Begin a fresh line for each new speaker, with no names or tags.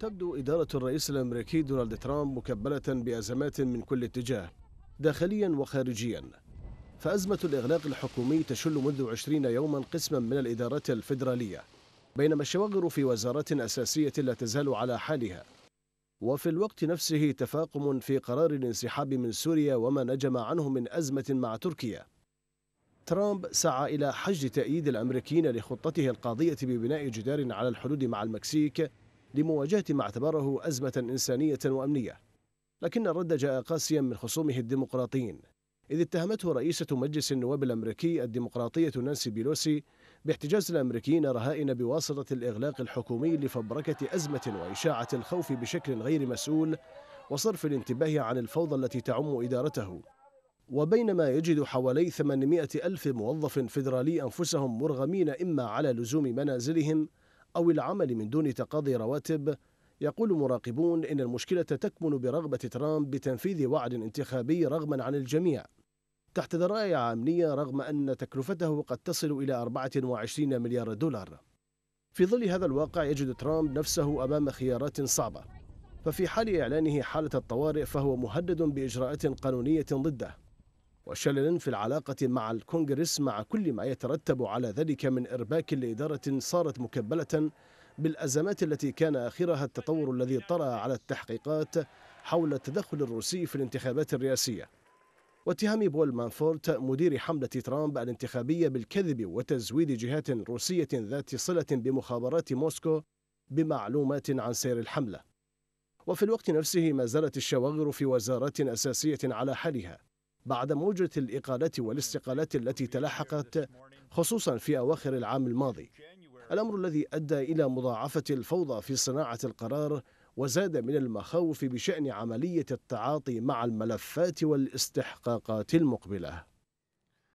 تبدو إدارة الرئيس الأمريكي دونالد ترامب مكبلة بأزمات من كل اتجاه داخليا وخارجيا فأزمة الإغلاق الحكومي تشل منذ 20 يوما قسما من الإدارات الفيدرالية بينما الشواغر في وزارات أساسية لا تزال على حالها وفي الوقت نفسه تفاقم في قرار الانسحاب من سوريا وما نجم عنه من أزمة مع تركيا ترامب سعى إلى حج تأييد الأمريكيين لخطته القاضية ببناء جدار على الحدود مع المكسيك لمواجهة ما اعتبره أزمة إنسانية وأمنية لكن الرد جاء قاسيا من خصومه الديمقراطيين إذ اتهمته رئيسة مجلس النواب الأمريكي الديمقراطية نانسي بيلوسي باحتجاز الأمريكيين رهائن بواسطة الإغلاق الحكومي لفبركة أزمة وإشاعة الخوف بشكل غير مسؤول وصرف الانتباه عن الفوضى التي تعم إدارته وبينما يجد حوالي 800 ألف موظف فيدرالي أنفسهم مرغمين إما على لزوم منازلهم أو العمل من دون تقاضي رواتب يقول مراقبون إن المشكلة تكمن برغبة ترامب بتنفيذ وعد انتخابي رغما عن الجميع تحت ذرائع أمنية رغم أن تكلفته قد تصل إلى 24 مليار دولار في ظل هذا الواقع يجد ترامب نفسه أمام خيارات صعبة ففي حال إعلانه حالة الطوارئ فهو مهدد بإجراءات قانونية ضده وشلل في العلاقة مع الكونغرس مع كل ما يترتب على ذلك من إرباك لإدارة صارت مكبلة بالأزمات التي كان آخرها التطور الذي طرأ على التحقيقات حول التدخل الروسي في الانتخابات الرئاسية واتهام بول مانفورت مدير حملة ترامب الانتخابية بالكذب وتزويد جهات روسية ذات صلة بمخابرات موسكو بمعلومات عن سير الحملة وفي الوقت نفسه ما زالت الشواغر في وزارات أساسية على حالها بعد موجة الإقالة والاستقالات التي تلاحقت خصوصا في أواخر العام الماضي الأمر الذي أدى إلى مضاعفة الفوضى في صناعة القرار وزاد من المخاوف بشأن عملية التعاطي مع الملفات والاستحقاقات المقبلة